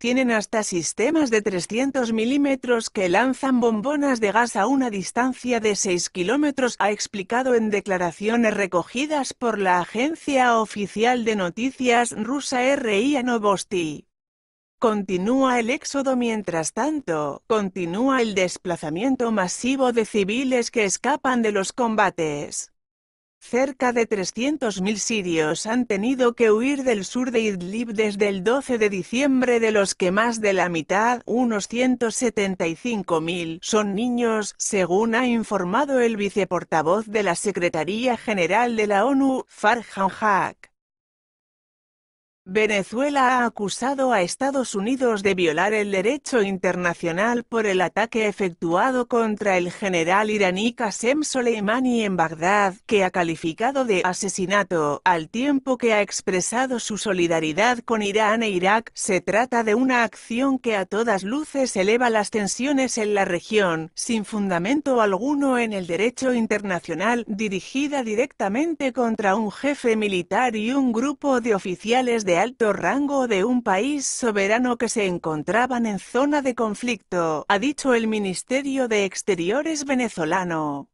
Tienen hasta sistemas de 300 milímetros que lanzan bombonas de gas a una distancia de 6 kilómetros, ha explicado en declaraciones recogidas por la agencia oficial de noticias rusa RIA Novosti. Continúa el éxodo mientras tanto, continúa el desplazamiento masivo de civiles que escapan de los combates. Cerca de 300.000 sirios han tenido que huir del sur de Idlib desde el 12 de diciembre de los que más de la mitad, unos 175.000, son niños, según ha informado el viceportavoz de la Secretaría General de la ONU, Farhan Haq. Venezuela ha acusado a Estados Unidos de violar el derecho internacional por el ataque efectuado contra el general iraní Qasem Soleimani en Bagdad, que ha calificado de asesinato, al tiempo que ha expresado su solidaridad con Irán e Irak. Se trata de una acción que a todas luces eleva las tensiones en la región, sin fundamento alguno en el derecho internacional, dirigida directamente contra un jefe militar y un grupo de oficiales de alto rango de un país soberano que se encontraban en zona de conflicto, ha dicho el Ministerio de Exteriores venezolano.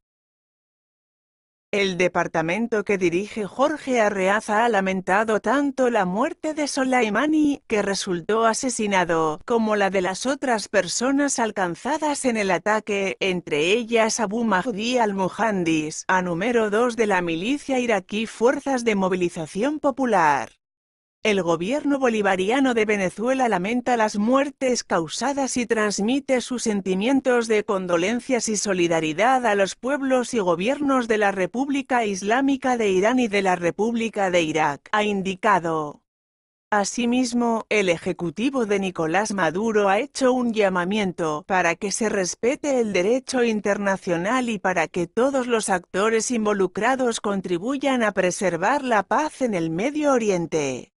El departamento que dirige Jorge Arreaza ha lamentado tanto la muerte de Soleimani, que resultó asesinado, como la de las otras personas alcanzadas en el ataque, entre ellas Abu Mahdi al-Muhandis, a número 2 de la milicia iraquí Fuerzas de Movilización Popular. El gobierno bolivariano de Venezuela lamenta las muertes causadas y transmite sus sentimientos de condolencias y solidaridad a los pueblos y gobiernos de la República Islámica de Irán y de la República de Irak, ha indicado. Asimismo, el Ejecutivo de Nicolás Maduro ha hecho un llamamiento para que se respete el derecho internacional y para que todos los actores involucrados contribuyan a preservar la paz en el Medio Oriente.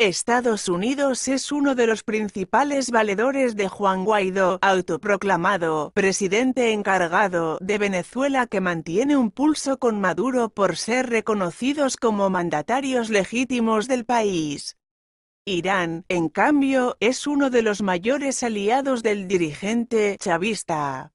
Estados Unidos es uno de los principales valedores de Juan Guaidó, autoproclamado presidente encargado de Venezuela que mantiene un pulso con Maduro por ser reconocidos como mandatarios legítimos del país. Irán, en cambio, es uno de los mayores aliados del dirigente chavista.